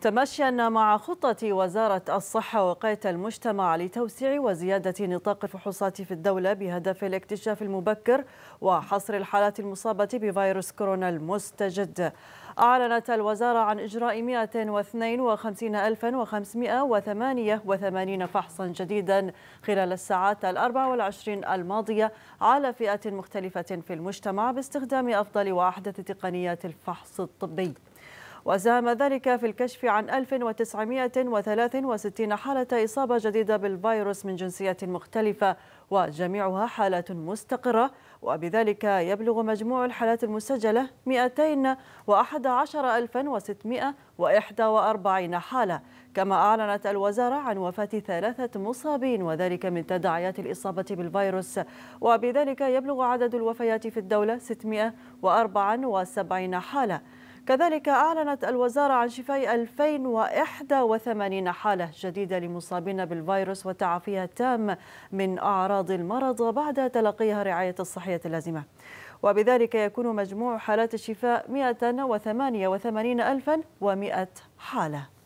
تمشيا مع خطة وزارة الصحة وقاية المجتمع لتوسيع وزيادة نطاق الفحوصات في الدولة بهدف الاكتشاف المبكر وحصر الحالات المصابة بفيروس كورونا المستجد أعلنت الوزارة عن إجراء 152588 فحصا جديدا خلال الساعات الأربع والعشرين الماضية على فئات مختلفة في المجتمع باستخدام أفضل وأحدث تقنيات الفحص الطبي وساهم ذلك في الكشف عن 1963 حالة إصابة جديدة بالفيروس من جنسيات مختلفة وجميعها حالات مستقرة وبذلك يبلغ مجموع الحالات المسجلة 211641 حالة كما أعلنت الوزارة عن وفاة ثلاثة مصابين وذلك من تداعيات الإصابة بالفيروس وبذلك يبلغ عدد الوفيات في الدولة 674 حالة كذلك أعلنت الوزارة عن شفاء 2081 حالة جديدة لمصابين بالفيروس وتعافيها التام من أعراض المرض بعد تلقيها رعاية الصحية اللازمة وبذلك يكون مجموع حالات الشفاء 188 ألفا ومئة حالة